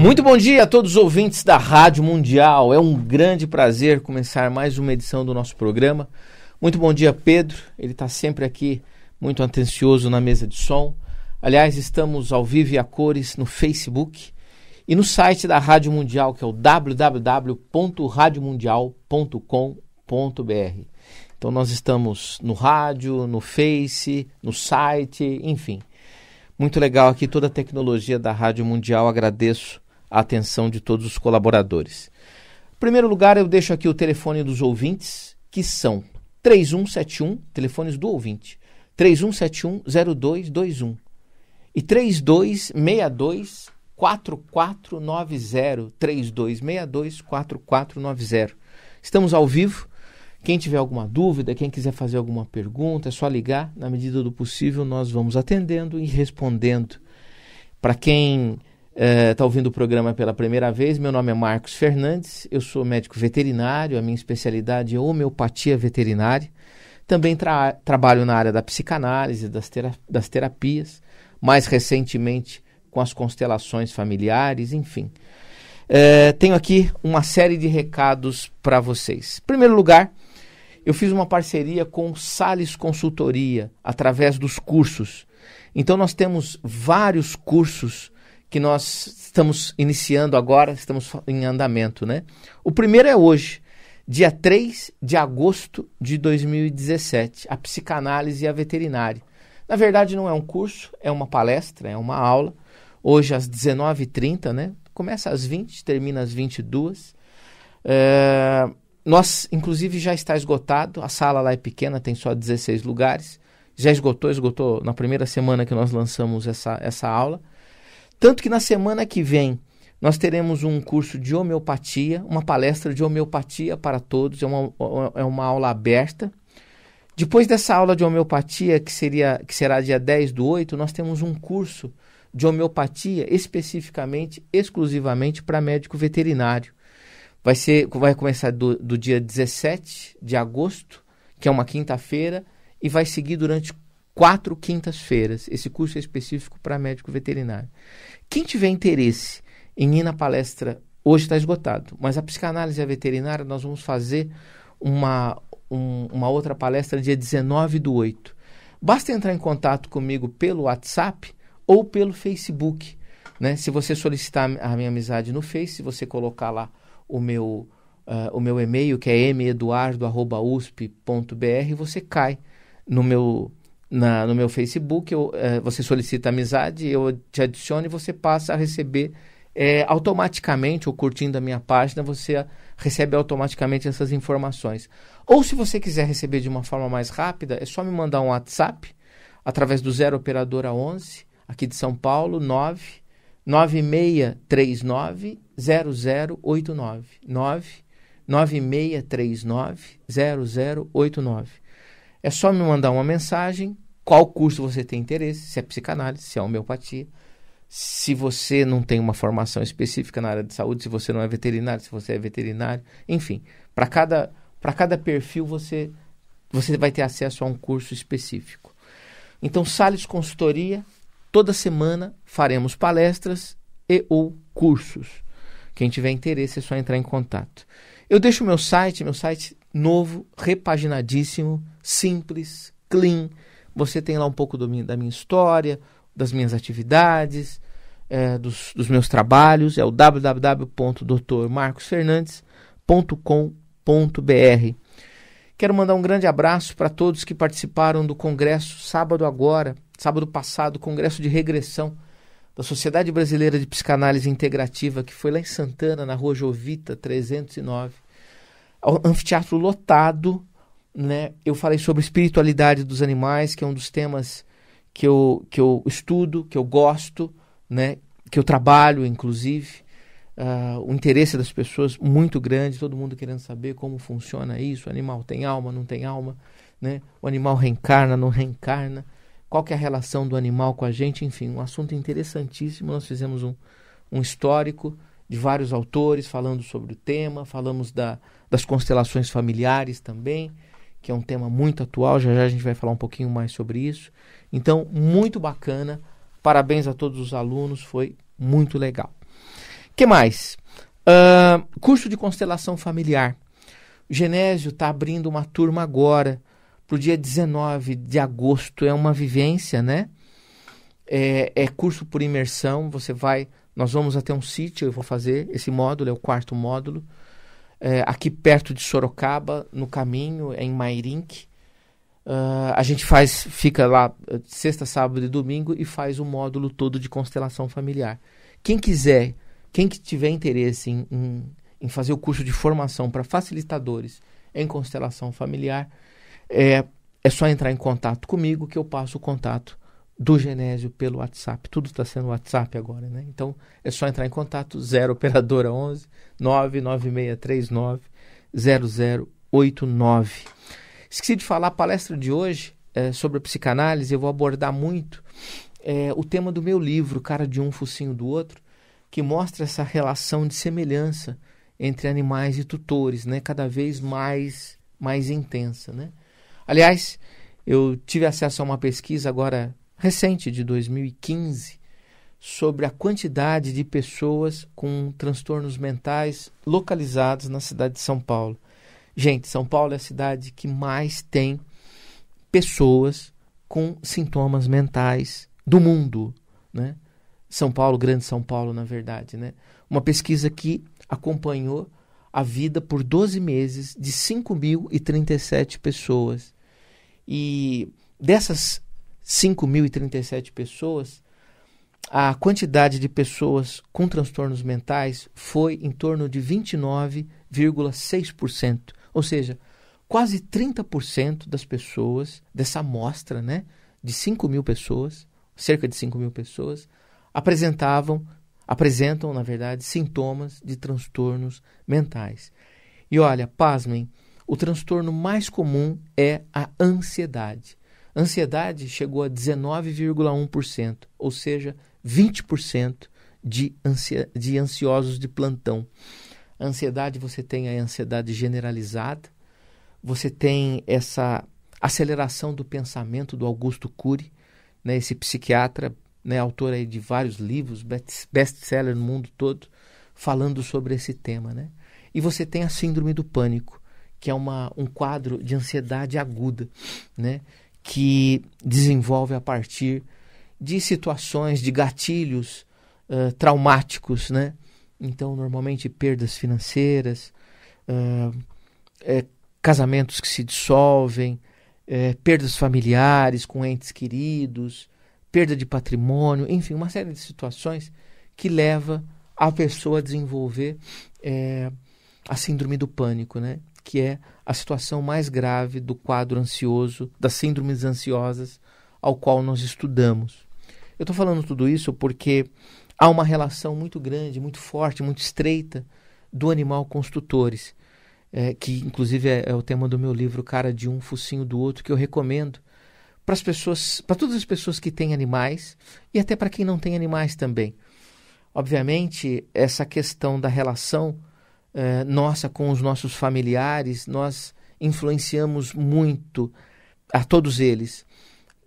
Muito bom dia a todos os ouvintes da Rádio Mundial. É um grande prazer começar mais uma edição do nosso programa. Muito bom dia, Pedro. Ele está sempre aqui, muito atencioso na mesa de som. Aliás, estamos ao vivo e a cores no Facebook e no site da Rádio Mundial, que é o www.radiomundial.com.br. Então nós estamos no rádio, no Face, no site, enfim. Muito legal aqui toda a tecnologia da Rádio Mundial. Agradeço a atenção de todos os colaboradores. Em primeiro lugar, eu deixo aqui o telefone dos ouvintes, que são 3171, telefones do ouvinte, 3171-0221 e 3262 4490 3262 4490. Estamos ao vivo. Quem tiver alguma dúvida, quem quiser fazer alguma pergunta, é só ligar. Na medida do possível, nós vamos atendendo e respondendo. Para quem está eh, ouvindo o programa pela primeira vez, meu nome é Marcos Fernandes, eu sou médico veterinário, a minha especialidade é homeopatia veterinária. Também tra trabalho na área da psicanálise, das, tera das terapias, mais recentemente com as constelações familiares, enfim. Eh, tenho aqui uma série de recados para vocês. Em primeiro lugar, eu fiz uma parceria com Sales Consultoria através dos cursos. Então, nós temos vários cursos que nós estamos iniciando agora, estamos em andamento, né? O primeiro é hoje, dia 3 de agosto de 2017, a psicanálise e a veterinária. Na verdade, não é um curso, é uma palestra, é uma aula. Hoje às 19h30, né? Começa às 20, termina às 22. É... Eh, nós, inclusive, já está esgotado. A sala lá é pequena, tem só 16 lugares. Já esgotou, esgotou na primeira semana que nós lançamos essa, essa aula. Tanto que na semana que vem nós teremos um curso de homeopatia, uma palestra de homeopatia para todos, é uma, é uma aula aberta. Depois dessa aula de homeopatia, que, seria, que será dia 10 do 8, nós temos um curso de homeopatia especificamente, exclusivamente para médico veterinário. Vai, ser, vai começar do, do dia 17 de agosto, que é uma quinta-feira, e vai seguir durante quatro quintas-feiras. Esse curso é específico para médico veterinário. Quem tiver interesse em ir na palestra, hoje está esgotado, mas a psicanálise e é a veterinária nós vamos fazer uma, um, uma outra palestra dia 19 do 8. Basta entrar em contato comigo pelo WhatsApp ou pelo Facebook. Né? Se você solicitar a minha amizade no Face, se você colocar lá o meu, uh, o meu e-mail, que é meduardo.usp.br, você cai no meu na, no meu Facebook, eu, é, você solicita amizade, eu te adiciono e você passa a receber é, automaticamente, ou curtindo a minha página, você recebe automaticamente essas informações. Ou se você quiser receber de uma forma mais rápida, é só me mandar um WhatsApp através do zero operadora 11, aqui de São Paulo, 9 9639 0089. 9 9639 0089. É só me mandar uma mensagem, qual curso você tem interesse, se é psicanálise, se é homeopatia. Se você não tem uma formação específica na área de saúde, se você não é veterinário, se você é veterinário, enfim, para cada para cada perfil você você vai ter acesso a um curso específico. Então, Sales Consultoria, toda semana faremos palestras e ou cursos. Quem tiver interesse é só entrar em contato. Eu deixo meu site, meu site novo, repaginadíssimo, simples, clean. Você tem lá um pouco do, da minha história, das minhas atividades, é, dos, dos, meus trabalhos. É o www.drmarcosfernandes.com.br. Quero mandar um grande abraço para todos que participaram do congresso sábado agora, sábado passado, congresso de regressão da Sociedade Brasileira de Psicanálise Integrativa, que foi lá em Santana, na Rua Jovita 309. É anfiteatro lotado, né? Eu falei sobre espiritualidade dos animais, que é um dos temas que eu, que eu estudo, que eu gosto, né? Que eu trabalho, inclusive. Uh, o interesse das pessoas muito grande, todo mundo querendo saber como funciona isso, o animal tem alma, não tem alma, né? O animal reencarna, não reencarna, qual que é a relação do animal com a gente, enfim, um assunto interessantíssimo. Nós fizemos um, um histórico de vários autores falando sobre o tema, falamos da, das constelações familiares também, que é um tema muito atual, já já a gente vai falar um pouquinho mais sobre isso. Então, muito bacana. Parabéns a todos os alunos, foi muito legal. que mais? Uh, curso de constelação familiar. O Genésio está abrindo uma turma agora, para o dia 19 de agosto. É uma vivência, né? É, é, curso por imersão. Você vai, nós vamos até um sítio, eu vou fazer esse módulo, é o quarto módulo é, aqui perto de Sorocaba, no caminho, é em Mairink. Uh, ah, a gente faz, fica lá eh, sexta, sábado e domingo e faz o um módulo todo de constelação familiar. Quem quiser, quem que tiver interesse em, em, em fazer o curso de formação para facilitadores em constelação familiar, é, é só entrar em contato comigo que eu passo o contato do Genésio pelo WhatsApp. Tudo está sendo WhatsApp agora, né? Então é só entrar em contato 0 operadora 11 99639 0089. Esqueci de falar, a palestra de hoje é, sobre a psicanálise, eu vou abordar muito é, o tema do meu livro, Cara de um, Focinho do Outro, que mostra essa relação de semelhança entre animais e tutores, né? Cada vez mais, mais intensa, né? Aliás, eu tive acesso a uma pesquisa agora recente de 2015 sobre a quantidade de pessoas com transtornos mentais localizados na cidade de São Paulo. Gente, São Paulo é a cidade que mais tem pessoas com sintomas mentais do mundo, né? São Paulo, Grande São Paulo, na verdade, né? Uma pesquisa que acompanhou a vida por 12 meses de 5.037 pessoas. E dessas 5.037 pessoas, a quantidade de pessoas com transtornos mentais foi em torno de 29,6%. Ou seja, quase 30% das pessoas dessa amostra, né, de 5 mil pessoas, cerca de 5 mil pessoas, apresentavam, apresentam, na verdade, sintomas de transtornos mentais. E olha, pasmem, o transtorno mais comum é a ansiedade. Ansiedade chegou a 19,1%, ou seja, 20% de, ansia, de ansiosos de plantão. A ansiedade, você tem a ansiedade generalizada, você tem essa aceleração do pensamento do Augusto Cury, né, esse psiquiatra, né, autor aí de vários livros, best-seller no mundo todo, falando sobre esse tema. Né? E você tem a síndrome do pânico, que é uma, um quadro de ansiedade aguda, né? que desenvolve a partir de situações, de gatilhos uh, traumáticos, né? Então, normalmente perdas financeiras, uh, é, casamentos que se dissolvem, é, perdas familiares com entes queridos, perda de patrimônio, enfim, uma série de situações que leva a pessoa a desenvolver é, a síndrome do pânico, né? Que é a situação mais grave do quadro ansioso, das síndromes ansiosas ao qual nós estudamos. Eu estou falando tudo isso porque há uma relação muito grande, muito forte, muito estreita do animal construtores, é, que inclusive é, é o tema do meu livro Cara de um, Focinho do Outro, que eu recomendo para as pessoas, para todas as pessoas que têm animais e até para quem não tem animais também. Obviamente, essa questão da relação eh, nossa com os nossos familiares, nós influenciamos muito a todos eles.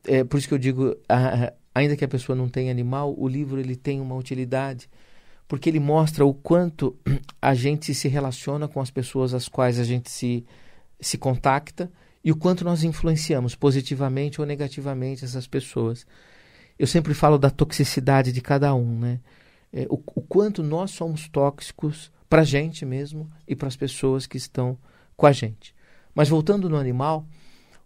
É por isso que eu digo, a, ainda que a pessoa não tenha animal, o livro ele tem uma utilidade, porque ele mostra o quanto a gente se relaciona com as pessoas às quais a gente se, se contacta e o quanto nós influenciamos positivamente ou negativamente essas pessoas. Eu sempre falo da toxicidade de cada um, né? É, o, o quanto nós somos tóxicos para a gente mesmo e para as pessoas que estão com a gente. Mas voltando no animal,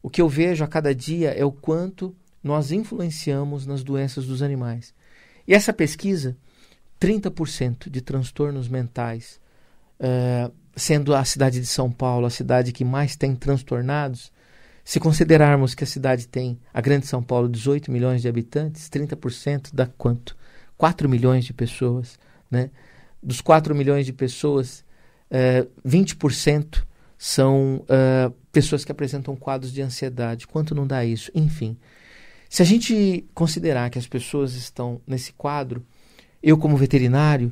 o que eu vejo a cada dia é o quanto nós influenciamos nas doenças dos animais. E essa pesquisa, 30% de transtornos mentais, eh, sendo a cidade de São Paulo a cidade que mais tem transtornados, se considerarmos que a cidade tem, a Grande São Paulo, 18 milhões de habitantes, 30% dá quanto? 4 milhões de pessoas, né? dos 4 milhões de pessoas, uh, eh, 20% são uh, pessoas que apresentam quadros de ansiedade. Quanto não dá isso? Enfim, se a gente considerar que as pessoas estão nesse quadro, eu, como veterinário,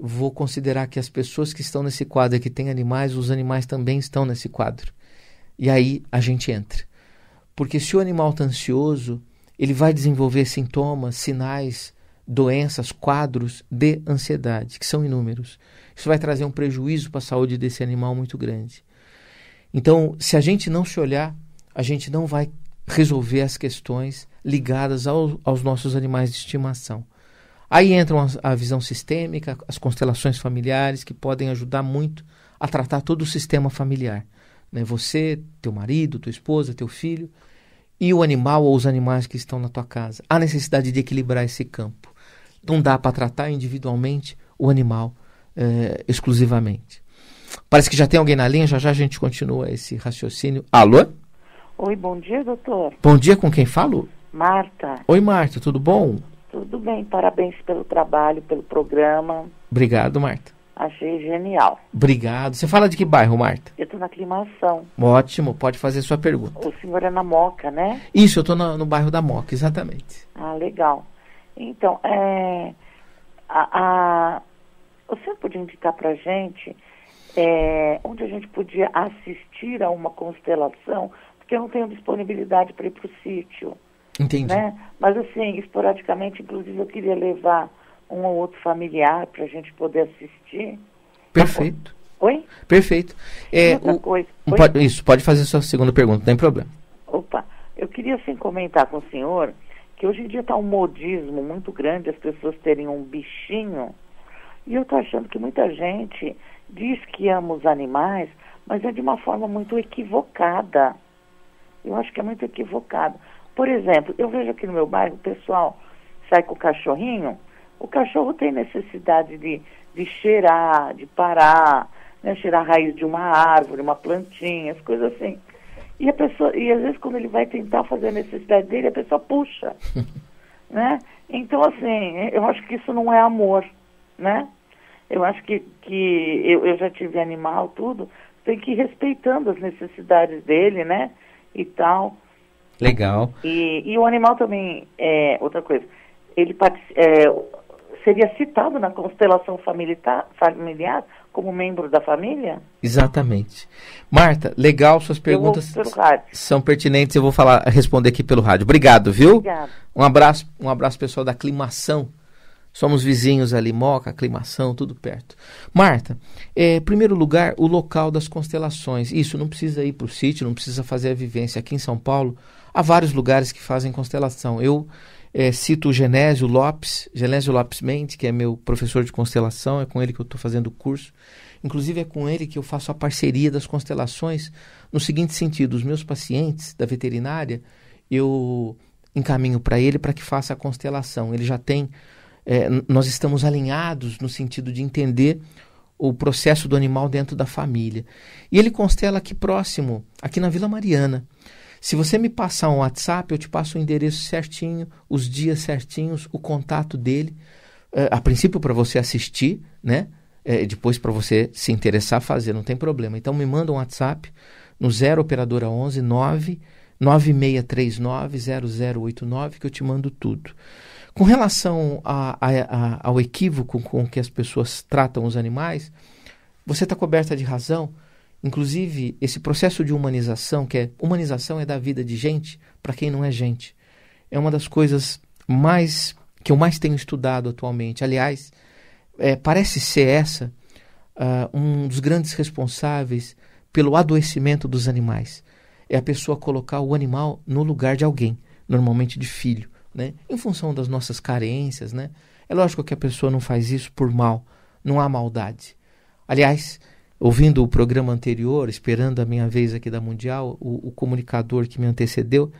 vou considerar que as pessoas que estão nesse quadro e que têm animais, os animais também estão nesse quadro. E aí a gente entra. Porque se o animal está ansioso, ele vai desenvolver sintomas, sinais doenças, quadros de ansiedade, que são inúmeros. Isso vai trazer um prejuízo para a saúde desse animal muito grande. Então, se a gente não se olhar, a gente não vai resolver as questões ligadas ao, aos nossos animais de estimação. Aí entram a, a visão sistêmica, as constelações familiares, que podem ajudar muito a tratar todo o sistema familiar. Né? Você, teu marido, tua esposa, teu filho e o animal ou os animais que estão na tua casa. Há necessidade de equilibrar esse campo. Não dá para tratar individualmente o animal é, exclusivamente. Parece que já tem alguém na linha, já já a gente continua esse raciocínio. Alô? Oi, bom dia, doutor. Bom dia, com quem falo? Marta. Oi, Marta, tudo bom? Tudo bem, parabéns pelo trabalho, pelo programa. Obrigado, Marta. Achei genial. Obrigado. Você fala de que bairro, Marta? Eu estou na aclimação. Ótimo, pode fazer sua pergunta. O senhor é na Moca, né? Isso, eu estou no, no bairro da Moca, exatamente. Ah, legal. Então, é, a, a, o senhor podia indicar para a gente é, onde a gente podia assistir a uma constelação, porque eu não tenho disponibilidade para ir para o sítio. Entendi. Né? Mas assim, esporadicamente, inclusive eu queria levar um ou outro familiar para a gente poder assistir. Perfeito. Oi? Perfeito. É, outra o, coisa. pode, isso, pode fazer a sua segunda pergunta, não tem problema. Opa, eu queria assim comentar com o senhor que hoje em dia está um modismo muito grande, as pessoas terem um bichinho. E eu estou achando que muita gente diz que ama os animais, mas é de uma forma muito equivocada. Eu acho que é muito equivocado. Por exemplo, eu vejo aqui no meu bairro, o pessoal sai com o cachorrinho, o cachorro tem necessidade de, de cheirar, de parar, né, cheirar a raiz de uma árvore, uma plantinha, as coisas assim. E, a pessoa, e às vezes quando ele vai tentar fazer a necessidade dele, a pessoa puxa. né? Então, assim, eu acho que isso não é amor, né? Eu acho que, que eu, eu já tive animal, tudo, tem que ir respeitando as necessidades dele, né? E tal. Legal. E, e o animal também é outra coisa. Ele é, seria citado na constelação familiar, como membro da família? Exatamente. Marta, legal, suas perguntas são pertinentes. Eu vou falar, responder aqui pelo rádio. Obrigado, viu? Obrigado. Um abraço, um abraço pessoal da Climação. Somos vizinhos ali, Moca, Climação, tudo perto. Marta, é, primeiro lugar, o local das constelações. Isso, não precisa ir para o sítio, não precisa fazer a vivência. Aqui em São Paulo, há vários lugares que fazem constelação. Eu é, cito o Genésio Lopes, Genésio Lopes Mendes, que é meu professor de constelação, é com ele que eu estou fazendo o curso. Inclusive é com ele que eu faço a parceria das constelações, no seguinte sentido, os meus pacientes da veterinária, eu encaminho para ele para que faça a constelação. Ele já tem, é, nós estamos alinhados no sentido de entender o processo do animal dentro da família. E ele constela aqui próximo, aqui na Vila Mariana. Se você me passar um WhatsApp, eu te passo o endereço certinho, os dias certinhos, o contato dele. É, a princípio, para você assistir, né? É, depois, para você se interessar, fazer, não tem problema. Então, me manda um WhatsApp no 0 Operadora 11 9 9639-0089, que eu te mando tudo. Com relação a, a, a, ao equívoco com que as pessoas tratam os animais, você está coberta de razão. Inclusive, esse processo de humanização, que é humanização é da vida de gente para quem não é gente, é uma das coisas mais que eu mais tenho estudado atualmente. Aliás, é, parece ser essa uh, um dos grandes responsáveis pelo adoecimento dos animais. É a pessoa colocar o animal no lugar de alguém, normalmente de filho, né? Em função das nossas carências, né? É lógico que a pessoa não faz isso por mal, não há maldade. Aliás, ouvindo o programa anterior, esperando a minha vez aqui da Mundial, o, o comunicador que me antecedeu,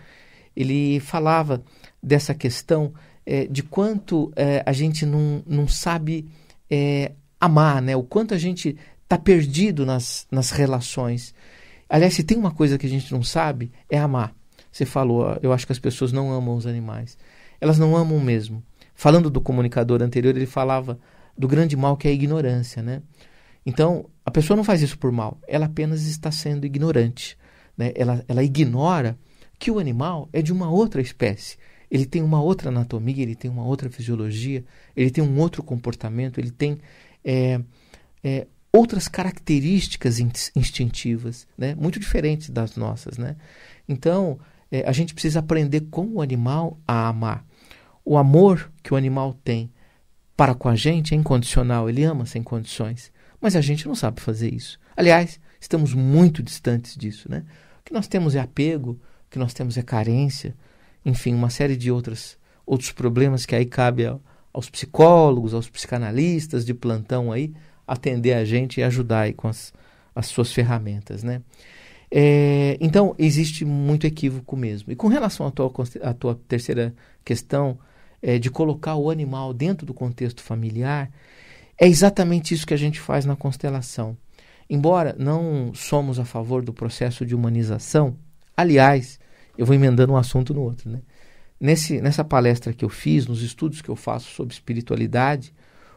ele falava dessa questão é, de quanto é, a gente não, não sabe é, amar, né? o quanto a gente está perdido nas, nas relações. Aliás, se tem uma coisa que a gente não sabe, é amar. Você falou, eu acho que as pessoas não amam os animais. Elas não amam mesmo. Falando do comunicador anterior, ele falava do grande mal que é a ignorância, né? Então, a pessoa não faz isso por mal, ela apenas está sendo ignorante. Né? Ela, ela ignora que o animal é de uma outra espécie. Ele tem uma outra anatomia, ele tem uma outra fisiologia, ele tem um outro comportamento, ele tem é, é, outras características instintivas, né? muito diferentes das nossas. Né? Então, é, a gente precisa aprender com o animal a amar. O amor que o animal tem para com a gente é incondicional, ele ama sem condições. Mas a gente não sabe fazer isso. Aliás, estamos muito distantes disso, né? O que nós temos é apego, o que nós temos é carência, enfim, uma série de outras, outros problemas que aí cabe aos psicólogos, aos psicanalistas de plantão aí, atender a gente e ajudar aí com as, as suas ferramentas, né? É, então, existe muito equívoco mesmo. E com relação à tua, à tua terceira questão, é, de colocar o animal dentro do contexto familiar, é exatamente isso que a gente faz na constelação. Embora não somos a favor do processo de humanização, aliás, eu vou emendando um assunto no outro, né? Nesse, nessa palestra que eu fiz, nos estudos que eu faço sobre espiritualidade,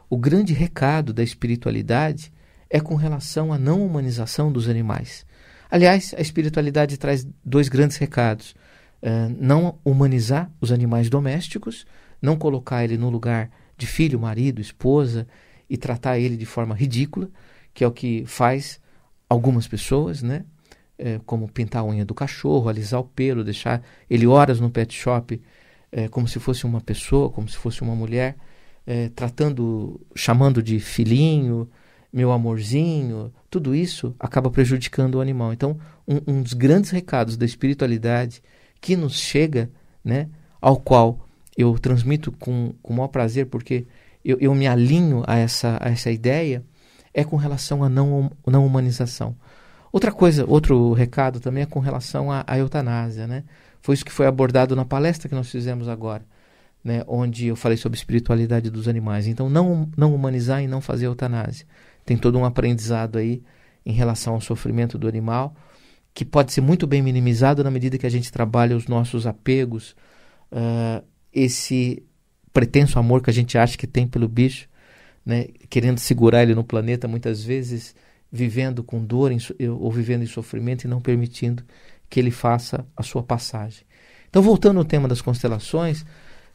o grande recado da espiritualidade é com relação à não humanização dos animais. Aliás, a espiritualidade traz dois grandes recados: uh, não humanizar os animais domésticos, não colocar ele no lugar de filho, marido, esposa, e tratar ele de forma ridícula, que é o que faz algumas pessoas, né? É, como pintar a unha do cachorro, alisar o pelo, deixar ele horas no pet shop, é, como se fosse uma pessoa, como se fosse uma mulher, é, tratando, chamando de filhinho, meu amorzinho, tudo isso acaba prejudicando o animal. Então, um, um dos grandes recados da espiritualidade que nos chega, né, ao qual eu transmito com, com o maior prazer, porque eu, eu me alinho a essa, a essa ideia, é com relação à não, não humanização. Outra coisa, outro recado também é com relação à, à eutanásia, né? Foi isso que foi abordado na palestra que nós fizemos agora, né? Onde eu falei sobre espiritualidade dos animais. Então, não, não humanizar e não fazer eutanásia. Tem todo um aprendizado aí em relação ao sofrimento do animal, que pode ser muito bem minimizado na medida que a gente trabalha os nossos apegos, uh, esse pretenso amor que a gente acha que tem pelo bicho, né? querendo segurar ele no planeta, muitas vezes vivendo com dor em, ou vivendo em sofrimento e não permitindo que ele faça a sua passagem. Então, voltando ao tema das constelações,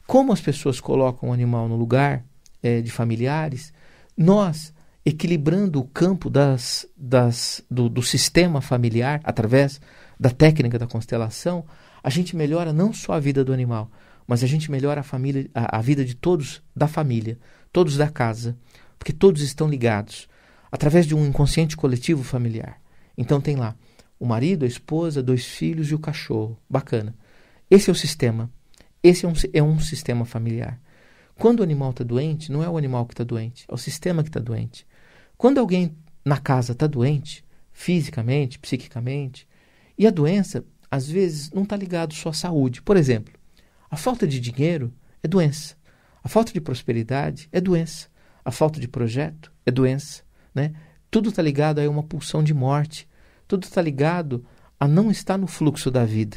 como as pessoas colocam o animal no lugar é, de familiares, nós equilibrando o campo das, das, do, do sistema familiar através da técnica da constelação, a gente melhora não só a vida do animal, mas a gente melhora a família, a, a vida de todos da família, todos da casa, porque todos estão ligados através de um inconsciente coletivo familiar. Então tem lá o marido, a esposa, dois filhos e o cachorro. Bacana. Esse é o sistema. Esse é um, é um sistema familiar. Quando o animal está doente, não é o animal que está doente, é o sistema que está doente. Quando alguém na casa está doente, fisicamente, psiquicamente, e a doença, às vezes, não está ligado só à saúde. Por exemplo, a falta de dinheiro é doença. A falta de prosperidade é doença. A falta de projeto é doença. Né? Tudo está ligado a uma pulsão de morte. Tudo está ligado a não estar no fluxo da vida.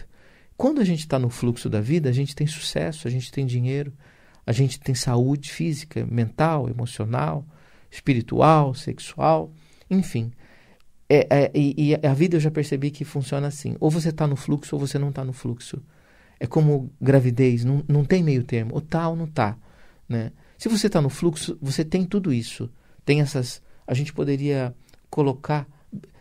Quando a gente está no fluxo da vida, a gente tem sucesso, a gente tem dinheiro, a gente tem saúde física, mental, emocional, espiritual, sexual, enfim. É, é, e, e a vida eu já percebi que funciona assim: ou você está no fluxo ou você não está no fluxo. É como gravidez, não, não tem meio termo. Ou tá ou não tá. Né? Se você está no fluxo, você tem tudo isso. Tem essas. A gente poderia colocar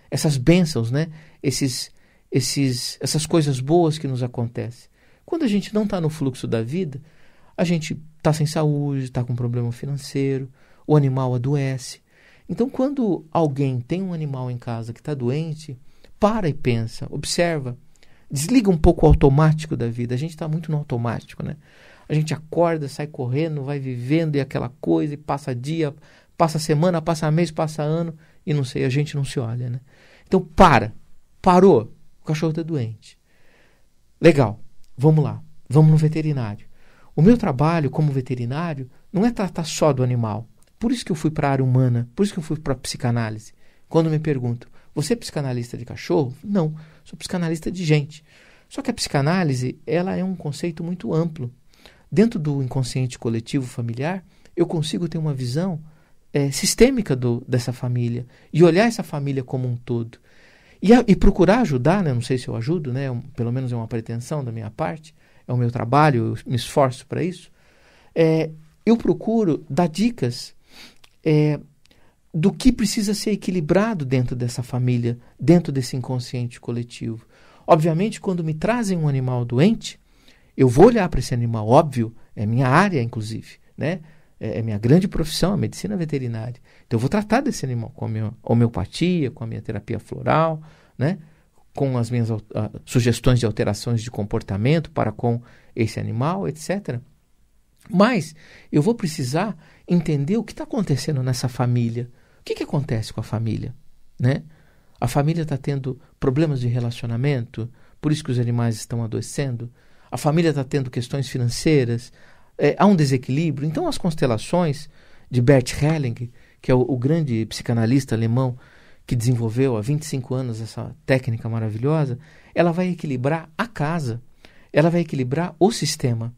essas bênçãos, né? Esses, esses, essas coisas boas que nos acontecem. Quando a gente não está no fluxo da vida, a gente está sem saúde, está com problema financeiro, o animal adoece. Então, quando alguém tem um animal em casa que está doente, para e pensa, observa desliga um pouco o automático da vida. A gente está muito no automático, né? A gente acorda, sai correndo, vai vivendo e aquela coisa, e passa dia, passa semana, passa mês, passa ano, e não sei, a gente não se olha, né? Então para, parou, o cachorro está doente. Legal, vamos lá, vamos no veterinário. O meu trabalho como veterinário não é tratar só do animal. Por isso que eu fui para a área humana, por isso que eu fui para a psicanálise. Quando me perguntam, você é psicanalista de cachorro? Não, sou psicanalista de gente. Só que a psicanálise, ela é um conceito muito amplo. Dentro do inconsciente coletivo familiar, eu consigo ter uma visão é, sistêmica do, dessa família e olhar essa família como um todo. E, a, e procurar ajudar, né? não sei se eu ajudo, né? pelo menos é uma pretensão da minha parte, é o meu trabalho, eu me esforço para isso. É, eu procuro dar dicas é, do que precisa ser equilibrado dentro dessa família, dentro desse inconsciente coletivo. Obviamente, quando me trazem um animal doente, eu vou olhar para esse animal, óbvio, é minha área, inclusive, né? É, é minha grande profissão, a medicina veterinária. Então, eu vou tratar desse animal com a minha homeopatia, com a minha terapia floral, né? com as minhas uh, sugestões de alterações de comportamento para com esse animal, etc. Mas eu vou precisar entender o que está acontecendo nessa família, o que, que acontece com a família? Né? A família está tendo problemas de relacionamento, por isso que os animais estão adoecendo. A família está tendo questões financeiras, é, há um desequilíbrio. Então, as constelações de Bert Helling, que é o, o grande psicanalista alemão que desenvolveu há 25 anos essa técnica maravilhosa, ela vai equilibrar a casa, ela vai equilibrar o sistema.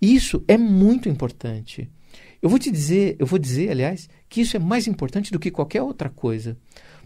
Isso é muito importante. Eu vou te dizer, eu vou dizer, aliás, que isso é mais importante do que qualquer outra coisa.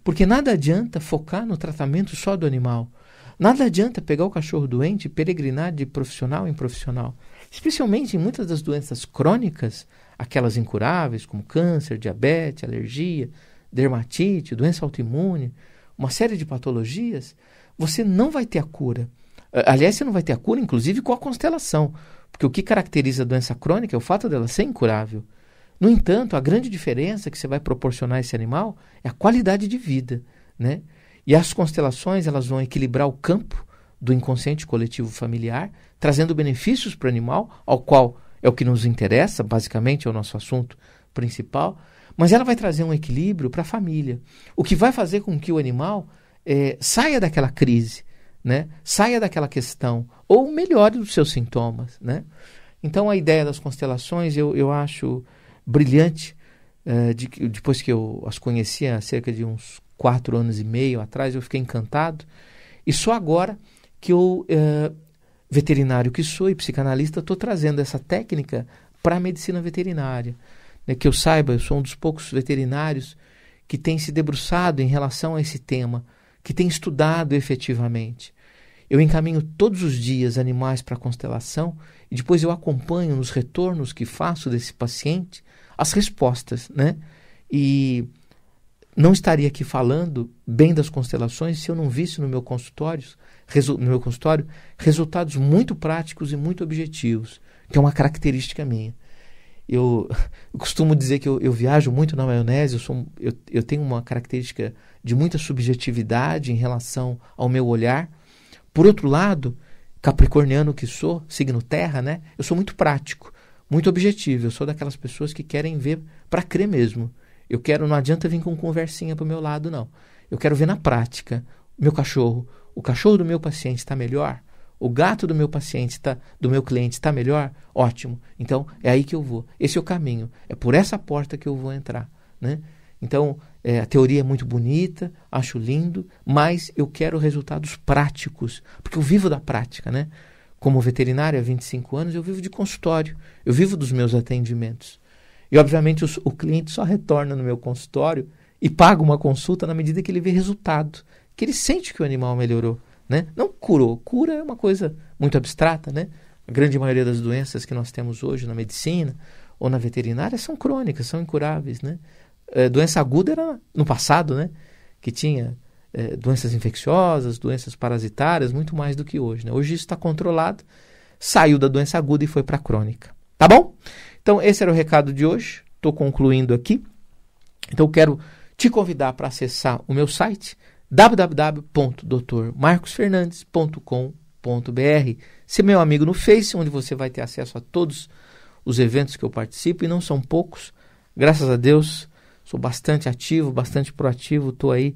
Porque nada adianta focar no tratamento só do animal. Nada adianta pegar o cachorro doente e peregrinar de profissional em profissional. Especialmente em muitas das doenças crônicas, aquelas incuráveis, como câncer, diabetes, alergia, dermatite, doença autoimune, uma série de patologias, você não vai ter a cura. Aliás, você não vai ter a cura, inclusive, com a constelação. Porque o que caracteriza a doença crônica é o fato dela ser incurável. No entanto, a grande diferença que você vai proporcionar a esse animal é a qualidade de vida, né? E as constelações elas vão equilibrar o campo do inconsciente coletivo familiar, trazendo benefícios para o animal, ao qual é o que nos interessa, basicamente é o nosso assunto principal, mas ela vai trazer um equilíbrio para a família, o que vai fazer com que o animal é, saia daquela crise, né? Saia daquela questão ou melhore os seus sintomas, né? Então a ideia das constelações eu, eu acho brilhante. Eh, de, depois que eu as conhecia há cerca de uns quatro anos e meio atrás, eu fiquei encantado. E só agora que eu, eh, veterinário que sou e psicanalista, estou trazendo essa técnica para a medicina veterinária. Né, que eu saiba, eu sou um dos poucos veterinários que tem se debruçado em relação a esse tema que tem estudado efetivamente. Eu encaminho todos os dias animais para a constelação e depois eu acompanho nos retornos que faço desse paciente as respostas, né? E não estaria aqui falando bem das constelações se eu não visse no meu consultório, no meu consultório resultados muito práticos e muito objetivos, que é uma característica minha. Eu, eu costumo dizer que eu, eu, viajo muito na maionese, eu, sou, eu, eu tenho uma característica de muita subjetividade em relação ao meu olhar. Por outro lado, capricorniano que sou, signo terra, né? Eu sou muito prático, muito objetivo. Eu sou daquelas pessoas que querem ver para crer mesmo. Eu quero, não adianta vir com conversinha pro meu lado, não. Eu quero ver na prática. Meu cachorro, o cachorro do meu paciente está melhor? O gato do meu paciente tá, do meu cliente está melhor? Ótimo. Então é aí que eu vou. Esse é o caminho. É por essa porta que eu vou entrar, né? Então, é, a teoria é muito bonita, acho lindo, mas eu quero resultados práticos, porque eu vivo da prática, né? Como veterinário há 25 anos, eu vivo de consultório, eu vivo dos meus atendimentos. E, obviamente, os, o cliente só retorna no meu consultório e paga uma consulta na medida que ele vê resultado, que ele sente que o animal melhorou, né? Não curou, cura é uma coisa muito abstrata, né? A grande maioria das doenças que nós temos hoje na medicina ou na veterinária são crônicas, são incuráveis, né? É, doença aguda era no passado, né? Que tinha é, doenças infecciosas, doenças parasitárias, muito mais do que hoje. Né? Hoje isso está controlado, saiu da doença aguda e foi para a crônica. Tá bom? Então, esse era o recado de hoje. Estou concluindo aqui. Então, quero te convidar para acessar o meu site www.doutormarcosfernandes.com.br. Ser meu amigo no Face, onde você vai ter acesso a todos os eventos que eu participo, e não são poucos. Graças a Deus, sou bastante ativo, bastante proativo, estou aí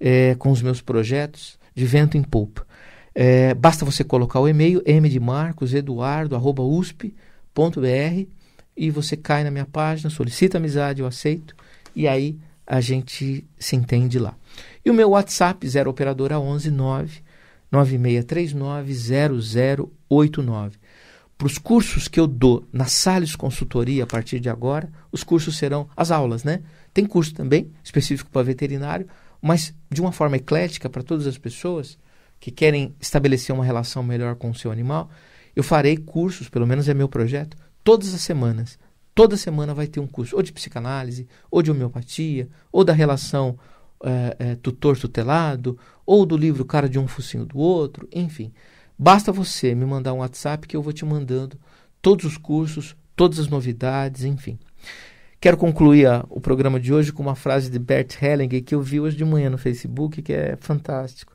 é, com os meus projetos de vento em polpa. É, basta você colocar o e-mail mdmarcoseduardo.usp.br e você cai na minha página, solicita amizade, eu aceito e aí a gente se entende lá. E o meu WhatsApp 0 operadora 11 9 9639 0089 para os cursos que eu dou na Sales Consultoria a partir de agora, os cursos serão as aulas, né? Tem curso também específico para veterinário, mas de uma forma eclética para todas as pessoas que querem estabelecer uma relação melhor com o seu animal. Eu farei cursos, pelo menos é meu projeto, todas as semanas. Toda semana vai ter um curso, ou de psicanálise, ou de homeopatia, ou da relação é, é, tutor-tutelado, ou do livro Cara de um Focinho do Outro, enfim. Basta você me mandar um WhatsApp que eu vou te mandando todos os cursos, todas as novidades, enfim. Quero concluir a, o programa de hoje com uma frase de Bert Hellinger que eu vi hoje de manhã no Facebook, que é fantástico,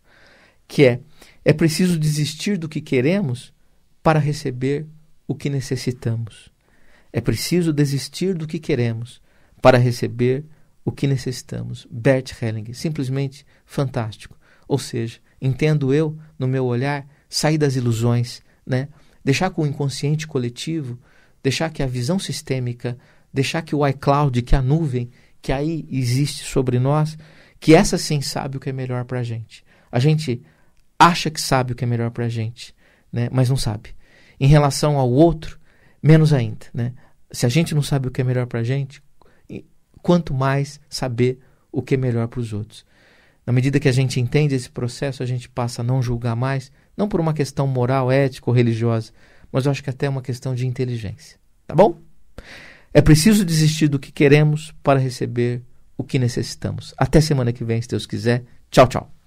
que é: é preciso desistir do que queremos para receber o que necessitamos. É preciso desistir do que queremos para receber o que necessitamos. Bert Hellinger, simplesmente fantástico. Ou seja, entendo eu no meu olhar sair das ilusões, né? deixar que o inconsciente coletivo, deixar que a visão sistêmica, deixar que o iCloud, que a nuvem que aí existe sobre nós, que essa sim sabe o que é melhor para a gente. A gente acha que sabe o que é melhor para a gente, né? mas não sabe. Em relação ao outro, menos ainda. Né? Se a gente não sabe o que é melhor para a gente, quanto mais saber o que é melhor para os outros. Na medida que a gente entende esse processo, a gente passa a não julgar mais, não por uma questão moral, ética ou religiosa, mas eu acho que até uma questão de inteligência. Tá bom? É preciso desistir do que queremos para receber o que necessitamos. Até semana que vem, se Deus quiser. Tchau, tchau.